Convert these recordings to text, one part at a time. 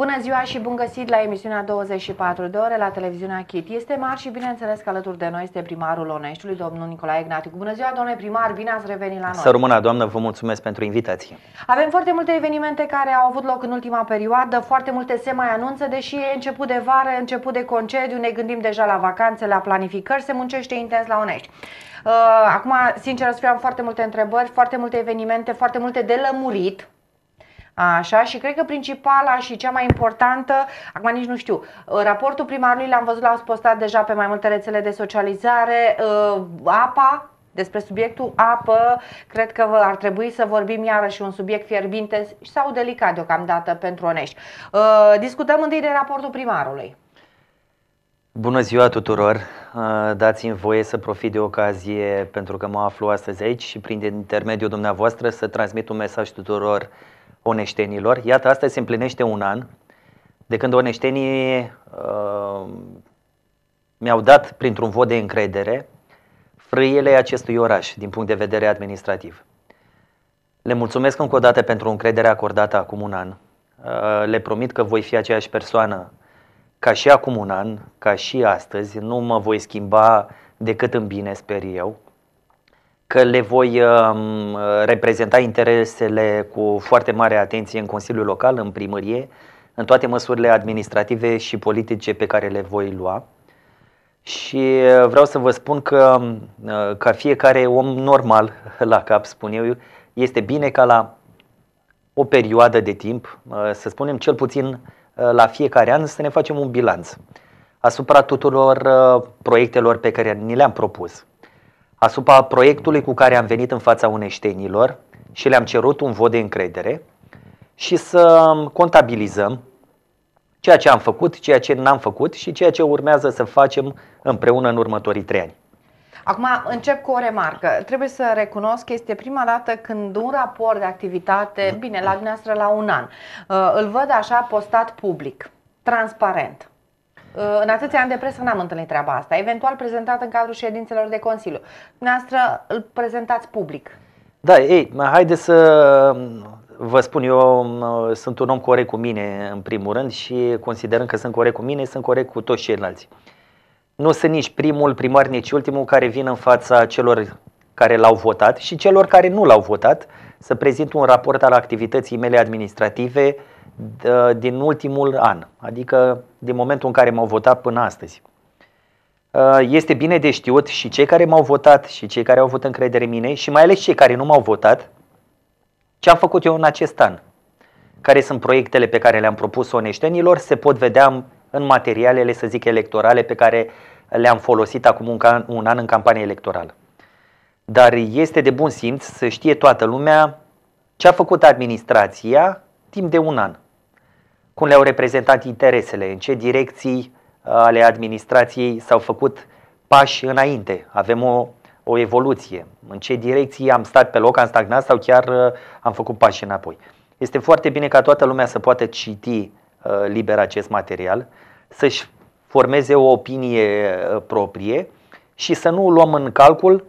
Bună ziua și bun găsit la emisiunea 24 de ore la televiziunea Chit. Este mari și bineînțeles că alături de noi este primarul Oneștiului, domnul Nicolae Ignatiu. Bună ziua, domnule primar, bine ați revenit la noi. Să rămână, doamnă, vă mulțumesc pentru invitație. Avem foarte multe evenimente care au avut loc în ultima perioadă, foarte multe se mai anunță, deși e început de vară, început de concediu, ne gândim deja la vacanțe, la planificări, se muncește intens la Onești. Uh, acum, sincer, să am foarte multe întrebări, foarte multe evenimente, foarte multe de lămurit, Așa, și cred că principala și cea mai importantă, acum nici nu știu, uh, raportul primarului l-am văzut, l-am postat deja pe mai multe rețele de socializare, uh, apa, despre subiectul apă, cred că ar trebui să vorbim iarăși un subiect fierbinte sau delicat deocamdată pentru Onești. Uh, discutăm întâi de raportul primarului. Bună ziua tuturor! Dați-mi voie să profit de ocazie pentru că mă aflu astăzi aici și prin intermediul dumneavoastră să transmit un mesaj tuturor oneștenilor. Iată, astăzi se împlinește un an de când oneștenii uh, mi-au dat printr-un vot de încredere frâiele acestui oraș din punct de vedere administrativ. Le mulțumesc încă o dată pentru încrederea acordată acum un an. Uh, le promit că voi fi aceeași persoană ca și acum un an, ca și astăzi. Nu mă voi schimba decât în bine, sper eu că le voi um, reprezenta interesele cu foarte mare atenție în Consiliul Local, în primărie, în toate măsurile administrative și politice pe care le voi lua. Și uh, vreau să vă spun că, um, uh, ca fiecare om normal la cap, spun eu, este bine ca la o perioadă de timp, uh, să spunem cel puțin la fiecare an, să ne facem un bilanț asupra tuturor proiectelor pe care ni le-am propus asupra proiectului cu care am venit în fața uneștenilor și le-am cerut un vot de încredere și să contabilizăm ceea ce am făcut, ceea ce n-am făcut și ceea ce urmează să facem împreună în următorii trei ani. Acum încep cu o remarcă. Trebuie să recunosc că este prima dată când un raport de activitate, bine, la dumneavoastră la un an, uh, îl văd așa postat public, transparent. În atâția ani de presă n-am întâlnit treaba asta, eventual prezentat în cadrul ședințelor de Consiliu. Noastră îl prezentați public. Da, ei, haideți să vă spun, eu sunt un om corect cu mine în primul rând și considerând că sunt corect cu mine, sunt corect cu toți ceilalți. Nu sunt nici primul primar, nici ultimul care vin în fața celor care l-au votat și celor care nu l-au votat să prezint un raport al activității mele administrative uh, din ultimul an, adică din momentul în care m-au votat până astăzi. Uh, este bine de știut și cei care m-au votat și cei care au avut încredere în mine și mai ales cei care nu m-au votat ce am făcut eu în acest an. Care sunt proiectele pe care le-am propus oneștenilor, se pot vedea în materialele, să zic, electorale pe care le-am folosit acum un, an, un an în campanie electorală. Dar este de bun simț să știe toată lumea ce a făcut administrația timp de un an. Cum le-au reprezentat interesele, în ce direcții uh, ale administrației s-au făcut pași înainte, avem o, o evoluție, în ce direcții am stat pe loc, am stagnat sau chiar uh, am făcut pași înapoi. Este foarte bine ca toată lumea să poată citi uh, liber acest material, să-și formeze o opinie proprie și să nu luăm în calcul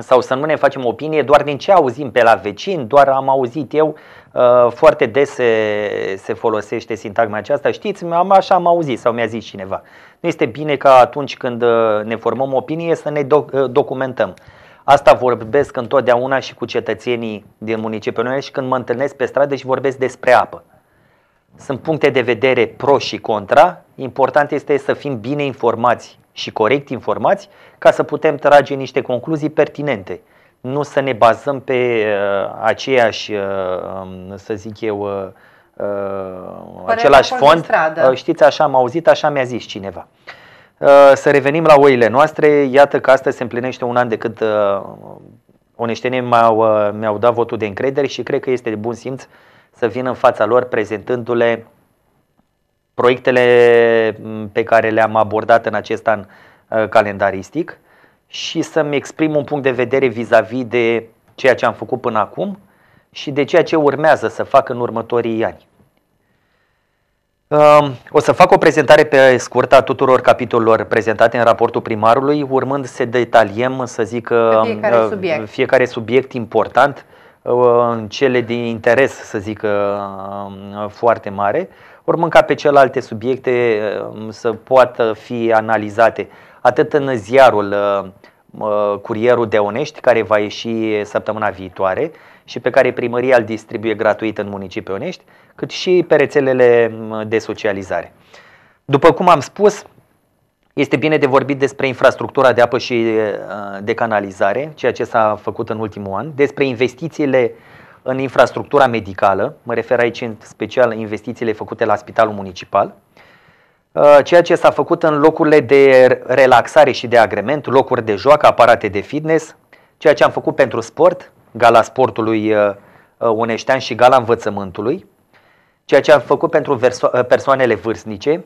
sau să nu ne facem opinie doar din ce auzim pe la vecini, doar am auzit eu Uh, foarte des se, se folosește sintagma aceasta. Știți, am, așa am auzit sau mi-a zis cineva. Nu este bine ca atunci când uh, ne formăm opinie să ne doc- uh, documentăm. Asta vorbesc întotdeauna și cu cetățenii din municipiul meu și când mă întâlnesc pe stradă și vorbesc despre apă. Sunt puncte de vedere pro și contra. Important este să fim bine informați și corect informați ca să putem trage niște concluzii pertinente nu să ne bazăm pe uh, aceeași, uh, um, să zic eu, uh, uh Părerea același fond. Uh, știți, așa am auzit, așa mi-a zis cineva. Uh, să revenim la oile noastre. Iată că astăzi se împlinește un an de cât uh, oneștenii mi-au, uh, mi-au dat votul de încredere și cred că este de bun simț să vin în fața lor prezentându-le proiectele mm, pe care le-am abordat în acest an uh, calendaristic. Uh, și să-mi exprim un punct de vedere vis-a-vis de ceea ce am făcut până acum și de ceea ce urmează să fac în următorii ani. Um, o să fac o prezentare pe scurtă a tuturor capitolelor prezentate în raportul primarului, urmând să detaliem, să zic, pe um, fiecare uh, subiect, fiecare subiect important, uh, cele de interes, să zic, uh, um, foarte mare, urmând ca pe celelalte subiecte să poată fi analizate atât în ziarul uh, uh, Curierul de Onești, care va ieși săptămâna viitoare și pe care primăria îl distribuie gratuit în municipiul Onești, cât și pe rețelele de socializare. După cum am spus, este bine de vorbit despre infrastructura de apă și uh, de canalizare, ceea ce s-a făcut în ultimul an, despre investițiile în infrastructura medicală, mă refer aici în special investițiile făcute la Spitalul Municipal, Uh, ceea ce s-a făcut în locurile de relaxare și de agrement, locuri de joacă, aparate de fitness, ceea ce am făcut pentru sport, gala sportului uh, uh, uneștean și gala învățământului, ceea ce am făcut pentru persoanele vârstnice,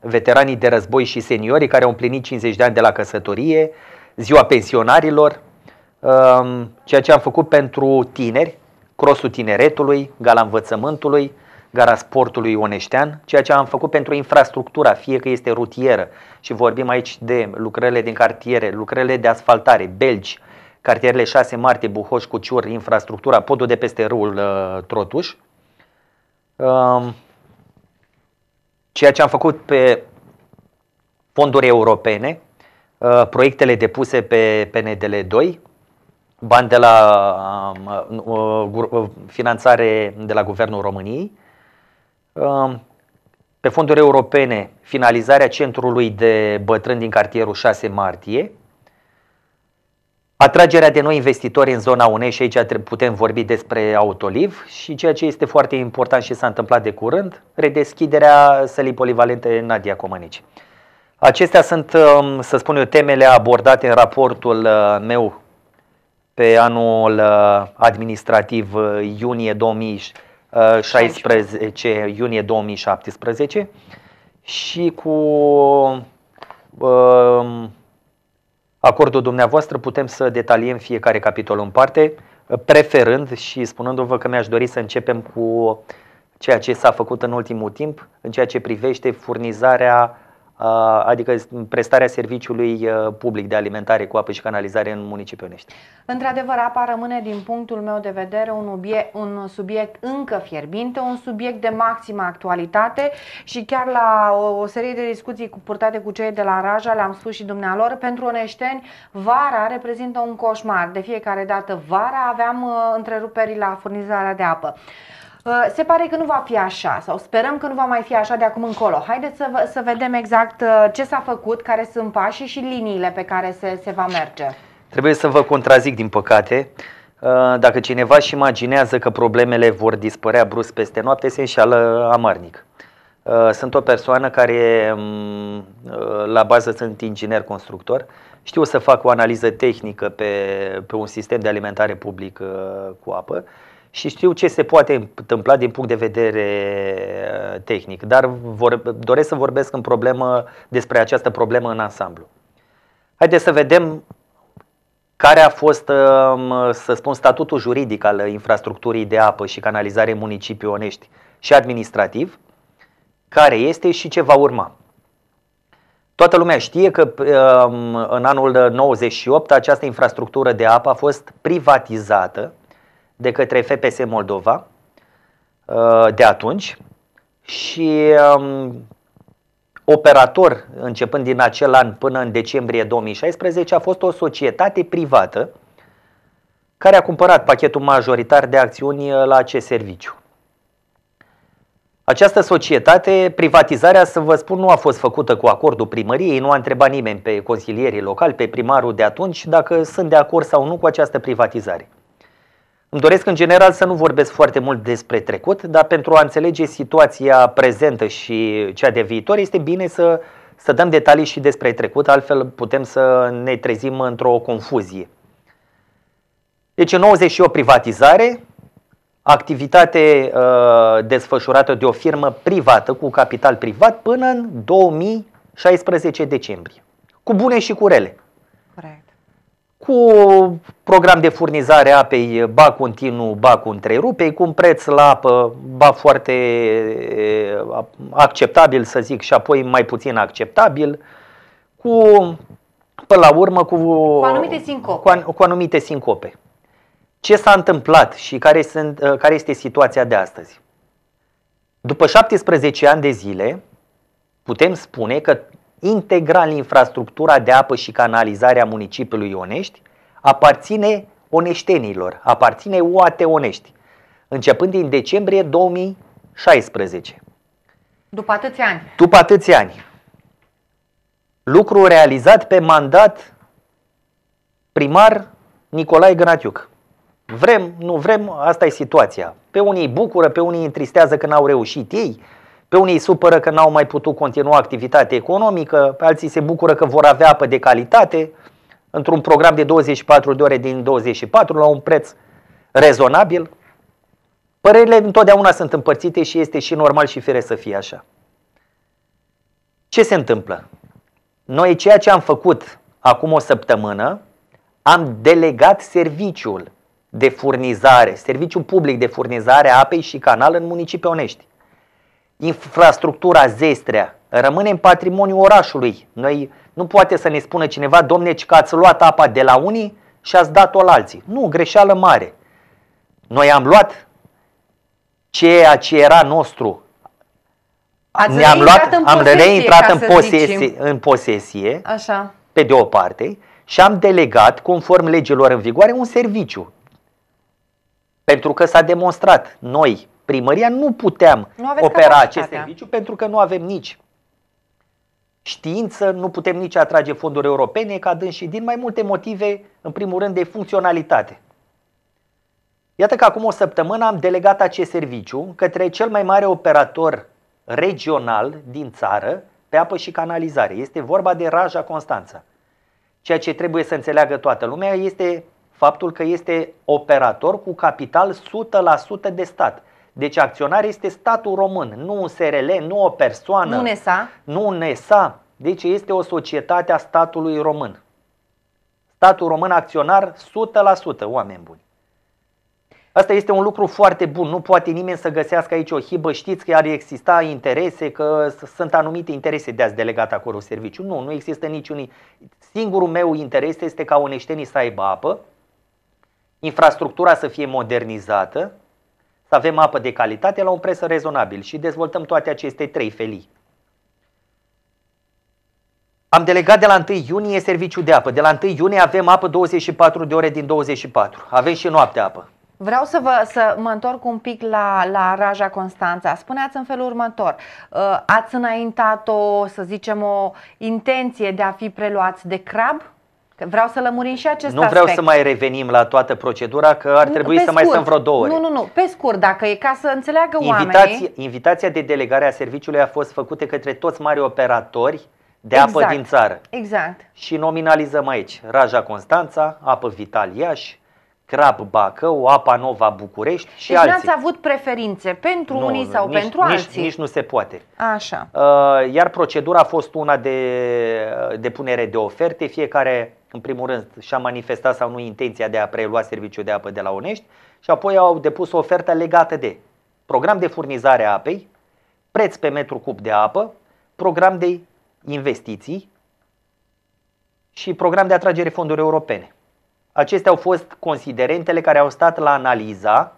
veteranii de război și seniorii care au împlinit 50 de ani de la căsătorie, ziua pensionarilor, ceea ce am făcut pentru tineri, crosul tineretului, gala învățământului, gara sportului oneștean, ceea ce am făcut pentru infrastructura, fie că este rutieră și vorbim aici de lucrările din cartiere, lucrările de asfaltare, belgi, cartierele 6 martie, Buhoș, Cuciur, infrastructura, podul de peste râul uh, Trotuș. Uh, ceea ce am făcut pe fonduri europene, uh, proiectele depuse pe PNDL 2, bani de la um, uh, uh, finanțare de la Guvernul României, Ehm, pe fonduri europene finalizarea centrului de bătrân din cartierul 6 martie, atragerea de noi investitori în zona UNE și aici putem vorbi despre Autoliv și ceea ce este foarte important și s-a întâmplat de curând, redeschiderea sălii polivalente Nadia Comănici. Acestea sunt, ehm, să spun eu, temele abordate în raportul ehm, meu pe anul administrativ iunie 2000 16 iunie 2017 și cu um, acordul dumneavoastră putem să detaliem fiecare capitol în parte, preferând și spunându-vă că mi-aș dori să începem cu ceea ce s-a făcut în ultimul timp în ceea ce privește furnizarea adică prestarea serviciului public de alimentare cu apă și canalizare în municipiul Onești. Într-adevăr, apa rămâne din punctul meu de vedere un, obie, un subiect încă fierbinte, un subiect de maximă actualitate și chiar la o, o serie de discuții cu, purtate cu cei de la Raja, le-am spus și dumnealor, pentru oneșteni, vara reprezintă un coșmar. De fiecare dată vara aveam uh, întreruperi la furnizarea de apă. Uh, se pare că nu va fi așa sau sperăm că nu va mai fi așa de acum încolo. Haideți să, să vedem exact uh, ce s-a făcut, care sunt pașii și liniile pe care se, se va merge. Trebuie să vă contrazic, din păcate. Uh, dacă cineva își imaginează că problemele vor dispărea brusc peste noapte, se înșeală amarnic. Sunt o persoană care, mm, la bază, sunt inginer constructor. Știu să fac o analiză tehnică pe, pe un sistem de alimentare public cu apă și știu ce se poate întâmpla din punct de vedere uh, tehnic, dar vor, doresc să vorbesc în problemă, despre această problemă în ansamblu. Haideți să vedem care a fost, um, să spun, statutul juridic al infrastructurii de apă și canalizare municipiului Onești și administrativ, care este și ce va urma. Toată lumea știe că um, în anul 98 această infrastructură de apă a fost privatizată de către FPS Moldova uh, de atunci și um, operator, începând din acel an până în decembrie 2016, a fost o societate privată care a cumpărat pachetul majoritar de acțiuni uh, la acest serviciu. Această societate, privatizarea, să vă spun, nu a fost făcută cu acordul primăriei, nu a întrebat nimeni pe consilierii locali, pe primarul de atunci, dacă sunt de acord sau nu cu această privatizare. Îmi doresc în general să nu vorbesc foarte mult despre trecut, dar pentru a înțelege situația prezentă și cea de viitor este bine să, să dăm detalii și despre trecut, altfel putem să ne trezim într-o confuzie. Deci în 98 privatizare, activitate uh, desfășurată de o firmă privată cu capital privat până în 2016 decembrie. Cu bune și cu rele. Corect cu program de furnizare apei ba continuu, ba cu întrerupei, cu un preț la apă ba foarte eh, acceptabil, să zic, și apoi mai puțin acceptabil, cu, până la urmă, cu, cu, anumite, sincope. Cu, an, cu anumite sincope. Ce s-a întâmplat și care, sunt, eh, care este situația de astăzi? După 17 ani de zile, putem spune că integral infrastructura de apă și canalizare a municipiului Onești aparține oneștenilor, aparține UAT Onești, începând din decembrie 2016. După atâția ani. După atâția ani. Lucru realizat pe mandat primar Nicolae Gănatiuc. Vrem, nu vrem, asta e situația. Pe unii bucură, pe unii întristează că n-au reușit ei, pe unii îi supără că n-au mai putut continua activitatea economică, pe alții se bucură că vor avea apă de calitate într-un program de 24 de ore din 24 la un preț rezonabil. Părerile întotdeauna sunt împărțite și este și normal și fere să fie așa. Ce se întâmplă? Noi ceea ce am făcut acum o săptămână, am delegat serviciul de furnizare, serviciul public de furnizare a apei și canal în municipiul Onești infrastructura Zestrea rămâne în patrimoniu orașului. Noi nu poate să ne spună cineva, domne, că ați luat apa de la unii și ați dat-o la alții. Nu, greșeală mare. Noi am luat ceea ce era nostru. Ați Ne-am luat, în am reintrat în posesie, în posesie Așa. pe de o parte, și am delegat, conform legilor în vigoare, un serviciu. Pentru că s-a demonstrat, noi primăria nu puteam nu opera acest serviciu pentru că nu avem nici știință, nu putem nici atrage fonduri europene, cadând și din mai multe motive, în primul rând de funcționalitate. Iată că acum o săptămână am delegat acest serviciu către cel mai mare operator regional din țară pe apă și canalizare. Este vorba de Raja Constanța. Ceea ce trebuie să înțeleagă toată lumea este faptul că este operator cu capital 100% de stat. Deci acționar este statul român, nu un SRL, nu o persoană. Nu ESA. Nu ESA. Deci este o societate a statului român. Statul român acționar 100% oameni buni. Asta este un lucru foarte bun. Nu poate nimeni să găsească aici o hibă. Știți că ar exista interese, că sunt anumite interese de ați delegat acolo serviciu. Nu, nu există niciun. Singurul meu interes este ca oneștenii să aibă apă, infrastructura să fie modernizată, să avem apă de calitate la un preț rezonabil și dezvoltăm toate aceste trei felii. Am delegat de la 1 iunie serviciu de apă. De la 1 iunie avem apă 24 de ore din 24. Avem și noapte apă. Vreau să, vă, să mă întorc un pic la, la Raja Constanța. Spuneați în felul următor, uh, ați înaintat o, să zicem, o intenție de a fi preluați de crab? Că vreau să lămurim și acest nu aspect. Nu vreau să mai revenim la toată procedura, că ar trebui pe să scurt. mai sunt vreo două ore. Nu, nu, nu. Pe scurt, dacă e ca să înțeleagă Invitația, oamenii. Invitația de delegare a serviciului a fost făcută către toți mari operatori de exact. apă din țară. Exact. Și nominalizăm aici Raja Constanța, Apă Vital Iași, Crab Bacău, Apa Nova București și deci alții. Deci n-ați avut preferințe pentru nu, unii sau nici, pentru nici, alții? Nici nu se poate. Așa. Uh, iar procedura a fost una de depunere de oferte. Fiecare în primul rând, și-a manifestat sau nu intenția de a prelua serviciul de apă de la Onești și apoi au depus o ofertă legată de program de furnizare a apei, preț pe metru cub de apă, program de investiții și program de atragere fonduri europene. Acestea au fost considerentele care au stat la analiza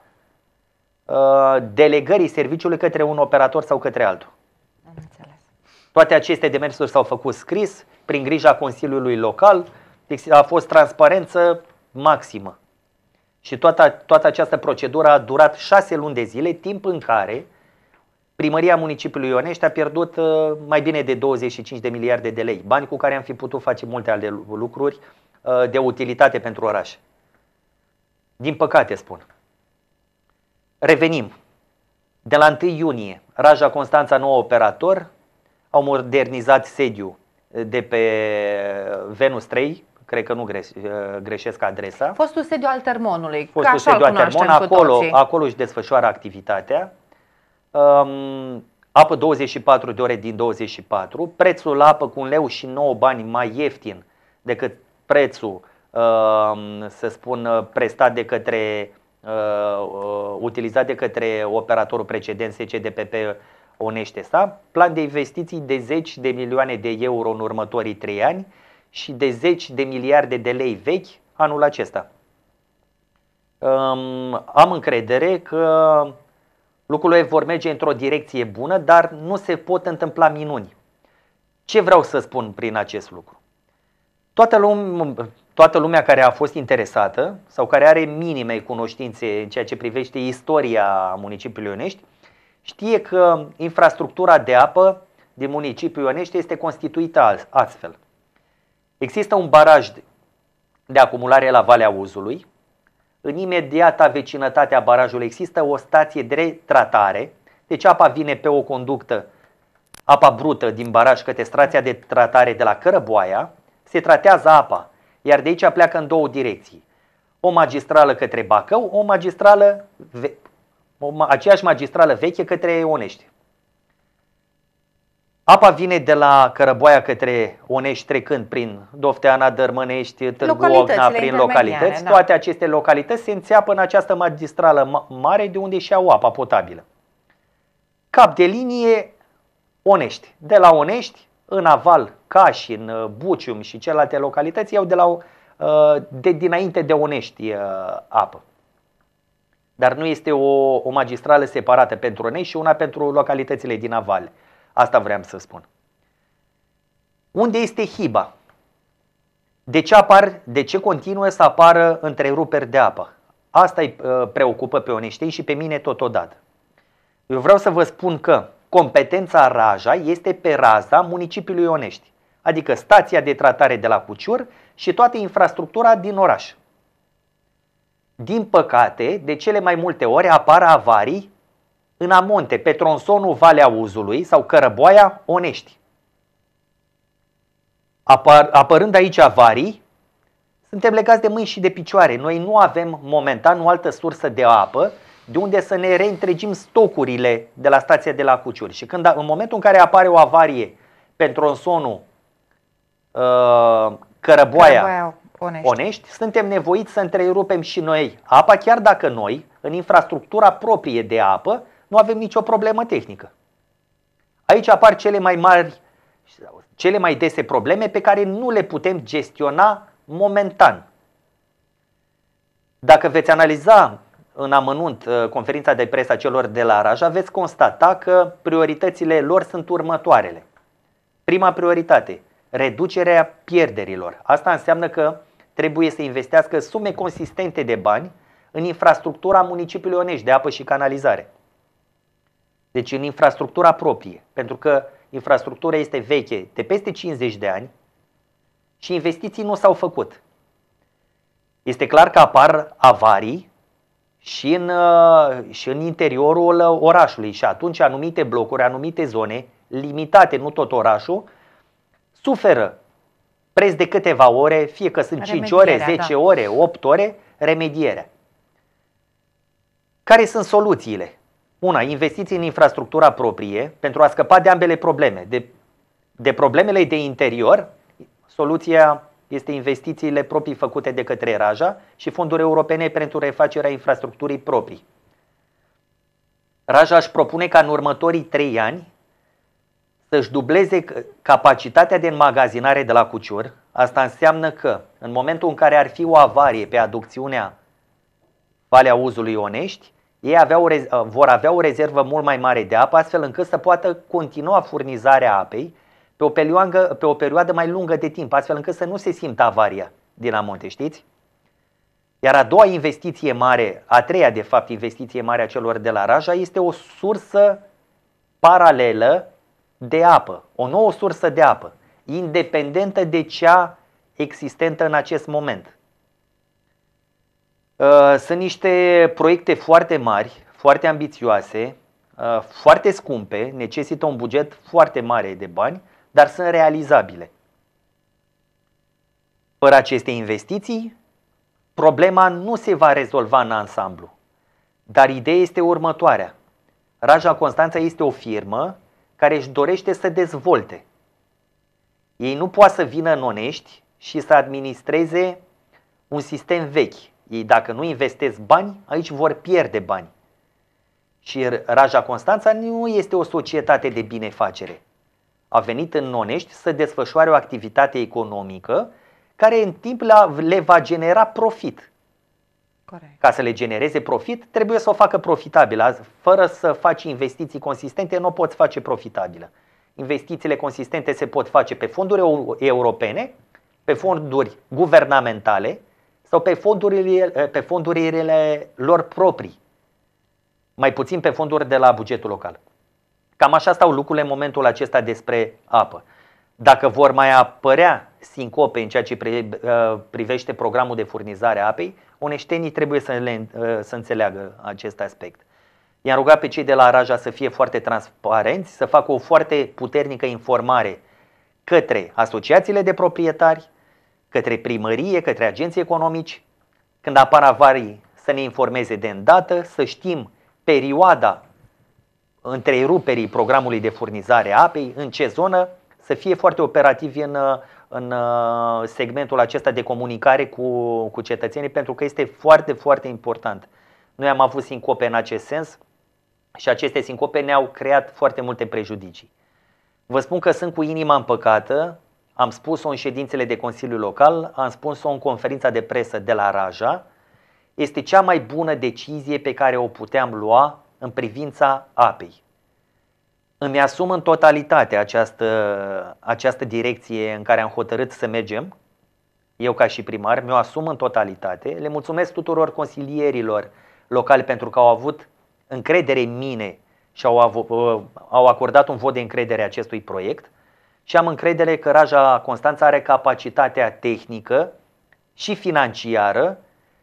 uh, delegării serviciului către un operator sau către altul. Am înțeles. Toate aceste demersuri s-au făcut scris, prin grija Consiliului Local, a fost transparență maximă. Și toată, toată această procedură a durat șase luni de zile, timp în care primăria municipiului Ionești a pierdut uh, mai bine de 25 de miliarde de lei, bani cu care am fi putut face multe alte lucruri uh, de utilitate pentru oraș. Din păcate spun. Revenim. De la 1 iunie, Raja Constanța nou operator, au modernizat sediu uh, de pe Venus 3, cred că nu greș, uh, greșesc adresa. Fostul sediu al Termonului, Fostul că așa sediu al Termon, acolo, acolo își desfășoară activitatea. Um, apă 24 de ore din 24, prețul la apă cu un leu și 9 bani mai ieftin decât prețul, um, să spun, uh, prestat de către, uh, uh, utilizat de către operatorul precedent SCDPP Onește sa, plan de investiții de 10 de milioane de euro în următorii 3 ani, și de zeci de miliarde de lei vechi anul acesta. Am încredere că lucrurile vor merge într-o direcție bună, dar nu se pot întâmpla minuni. Ce vreau să spun prin acest lucru? Toată, lum- toată lumea care a fost interesată sau care are minime cunoștințe în ceea ce privește istoria municipiului Ionești știe că infrastructura de apă din municipiul Ionești este constituită astfel – Există un baraj de, acumulare la Valea Uzului. În imediata vecinătate a barajului există o stație de tratare, deci apa vine pe o conductă, apa brută din baraj către stația de tratare de la Cărăboaia, se tratează apa, iar de aici pleacă în două direcții. O magistrală către Bacău, o magistrală ve- o, aceeași magistrală veche către Onești. Apa vine de la Cărăboaia către Onești trecând prin Dofteana, Dărmănești, Târgu Ogna, prin localități. Da. Toate aceste localități se înțeapă în această magistrală mare de unde și au apa potabilă. Cap de linie Onești. De la Onești, în Aval, Caș, în uh, Bucium și celelalte localități, iau de, la, uh, de dinainte de Onești uh, apă. Dar nu este o, o magistrală separată pentru Onești și una pentru localitățile din Aval. Asta vreau să spun. Unde este hiba? De ce, apar, de ce continuă să apară întreruperi de apă? Asta îi uh, preocupă pe oneștei și pe mine totodată. Eu vreau să vă spun că competența Raja este pe raza municipiului Onești, adică stația de tratare de la Cuciur și toată infrastructura din oraș. Din păcate, de cele mai multe ori apar avarii în Amonte, pe tronsonul Valea Uzului sau Cărăboaia Onești. Apar, apărând aici avarii, suntem legați de mâini și de picioare. Noi nu avem momentan o altă sursă de apă de unde să ne reîntregim stocurile de la stația de la Cuciuri. Și când, în momentul în care apare o avarie pe tronsonul uh, Cărăboaia, Cărăboaia onești. onești, suntem nevoiți să întrerupem și noi apa, chiar dacă noi, în infrastructura proprie de apă, nu avem nicio problemă tehnică. Aici apar cele mai mari, cele mai dese probleme pe care nu le putem gestiona momentan. Dacă veți analiza în amănunt uh, conferința de presă a celor de la Raja, veți constata că prioritățile lor sunt următoarele. Prima prioritate, reducerea pierderilor. Asta înseamnă că trebuie să investească sume consistente de bani în infrastructura municipiului Onești de apă și canalizare. Deci în infrastructura proprie, pentru că infrastructura este veche de peste 50 de ani și investiții nu s-au făcut. Este clar că apar avarii și în, uh, și în interiorul orașului și atunci anumite blocuri, anumite zone, limitate, nu tot orașul, suferă preț de câteva ore, fie că sunt 5 ore, 10 da. ore, 8 ore, remedierea. Care sunt soluțiile? Una, investiții în infrastructura proprie pentru a scăpa de ambele probleme. De, de problemele de interior, soluția este investițiile proprii făcute de către Raja și fonduri europene pentru refacerea infrastructurii proprii. Raja își propune ca în următorii trei ani să-și dubleze capacitatea de înmagazinare de la Cuciur. Asta înseamnă că în momentul în care ar fi o avarie pe aducțiunea Valea Uzului Onești, ei aveau, uh, vor avea o rezervă mult mai mare de apă, astfel încât să poată continua furnizarea apei pe o, perioadă, pe o perioadă mai lungă de timp, astfel încât să nu se simtă avaria din amonte, știți? Iar a doua investiție mare, a treia de fapt investiție mare a celor de la Raja este o sursă paralelă de apă, o nouă sursă de apă, independentă de cea existentă în acest moment. Uh, sunt niște proiecte foarte mari, foarte ambițioase, uh, foarte scumpe, necesită un buget foarte mare de bani, dar sunt realizabile. Fără aceste investiții, problema nu se va rezolva în ansamblu. Dar ideea este următoarea. Raja Constanța este o firmă care își dorește să dezvolte. Ei nu poate să vină în Onești și să administreze un sistem vechi. Ei dacă nu investesc bani, aici vor pierde bani. Și Raja Constanța nu este o societate de binefacere. A venit în Nonești să desfășoare o activitate economică care în timp le va genera profit. Corect. Ca să le genereze profit, trebuie să o facă profitabilă. Fără să faci investiții consistente, nu o poți face profitabilă. Investițiile consistente se pot face pe fonduri europene, pe fonduri guvernamentale, sau pe fondurile, eh, pe fondurile lor proprii, mai puțin pe fonduri de la bugetul local. Cam așa stau lucrurile în momentul acesta despre apă. Dacă vor mai apărea sincope în ceea ce eh, privește programul de furnizare a apei, oneștenii trebuie să, le, eh, să înțeleagă acest aspect. I-am rugat pe cei de la Araja să fie foarte transparenți, să facă o foarte puternică informare către asociațiile de proprietari, către primărie, către agenții economici, când apar avarii, să ne informeze de îndată, să știm perioada întreruperii programului de furnizare a apei, în ce zonă, să fie foarte operativi în, în uh, segmentul acesta de comunicare cu, cu cetățenii, pentru că este foarte, foarte important. Noi am avut sincope în acest sens și aceste sincope ne-au creat foarte multe prejudicii. Vă spun că sunt cu inima împăcată am spus-o în ședințele de Consiliu Local, am spus-o în conferința de presă de la Raja. Este cea mai bună decizie pe care o puteam lua în privința apei. Îmi asum în totalitate această, această direcție în care am hotărât să mergem. Eu, ca și primar, mi-o asum în totalitate. Le mulțumesc tuturor consilierilor locali pentru că au avut încredere în mine și au, av- au acordat un vot de încredere acestui proiect și am încredere că Raja Constanța are capacitatea tehnică și financiară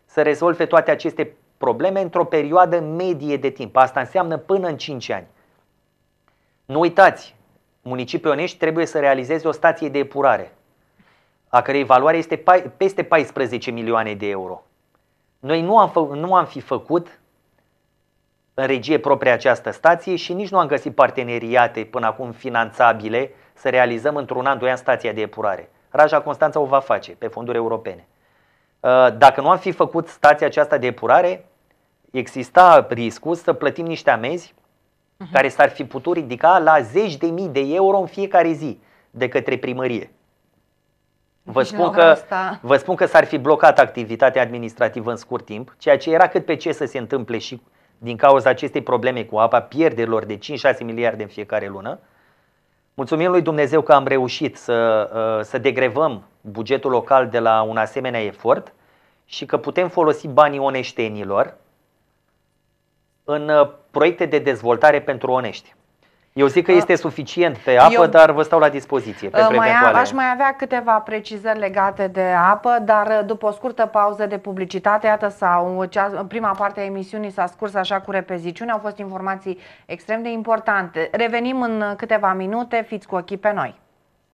să rezolve toate aceste probleme într-o perioadă medie de timp. Asta înseamnă până în 5 ani. Nu uitați, municipiul Onești trebuie să realizeze o stație de epurare, a cărei valoare este peste 14 milioane de euro. Noi nu am, fă, nu am fi făcut în regie proprie această stație și nici nu am găsit parteneriate până acum finanțabile să realizăm într-un an, doi ani stația de epurare. Raja Constanța o va face pe fonduri europene. Uh, dacă nu am fi făcut stația aceasta de epurare, exista riscul să plătim niște amenzi uh-huh. care s-ar fi putut ridica la zeci de mii de euro în fiecare zi de către primărie. Vă spun, că, vă spun că s-ar fi blocat activitatea administrativă în scurt timp, ceea ce era cât pe ce să se întâmple și din cauza acestei probleme cu apa, pierderilor de 5-6 miliarde în fiecare lună. Uh, Mulțumim lui Dumnezeu că am reușit să, ă, să degrevăm bugetul local de la un asemenea efort și că putem folosi banii oneștenilor în ă, proiecte de dezvoltare pentru onești. Eu zic că este suficient pe apă, Eu, dar vă stau la dispoziție Pe ă, mai a, Aș mai avea câteva precizări legate de apă, dar ă, după o scurtă pauză de publicitate, iată sau cea, prima parte a emisiunii s-a scurs așa cu repeziciune, au fost informații extrem de importante. Revenim în câteva minute, fiți cu ochii pe noi.